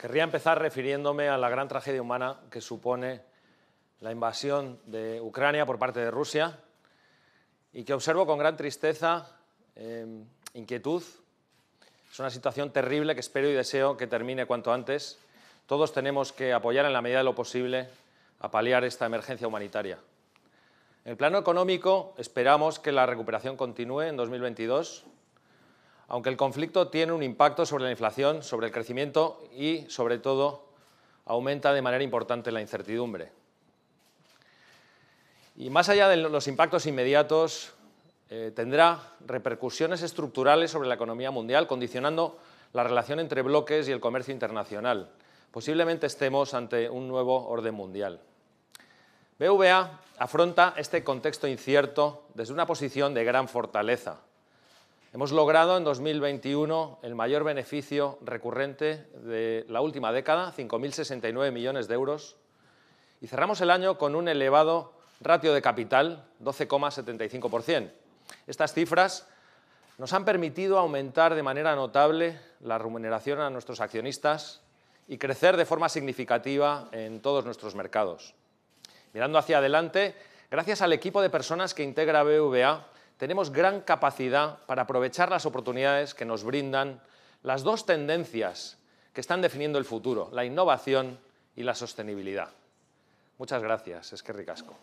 Querría empezar refiriéndome a la gran tragedia humana que supone la invasión de Ucrania por parte de Rusia y que observo con gran tristeza, em, inquietud. Es una situación terrible que espero y deseo que termine cuanto antes. Todos tenemos que apoyar en la medida de lo posible a paliar esta emergencia humanitaria. En el plano económico, esperamos que la recuperación continúe en 2022 aunque el conflicto tiene un impacto sobre la inflación, sobre el crecimiento y, sobre todo, aumenta de manera importante la incertidumbre. Y más allá de los impactos inmediatos, eh, tendrá repercusiones estructurales sobre la economía mundial, condicionando la relación entre bloques y el comercio internacional. Posiblemente estemos ante un nuevo orden mundial. BVA afronta este contexto incierto desde una posición de gran fortaleza Hemos logrado en 2021 el mayor beneficio recurrente de la última década, 5.069 millones de euros, y cerramos el año con un elevado ratio de capital, 12,75%. Estas cifras nos han permitido aumentar de manera notable la remuneración a nuestros accionistas y crecer de forma significativa en todos nuestros mercados. Mirando hacia adelante, gracias al equipo de personas que integra BVA, tenemos gran capacidad para aprovechar las oportunidades que nos brindan las dos tendencias que están definiendo el futuro, la innovación y la sostenibilidad. Muchas gracias, es que ricasco.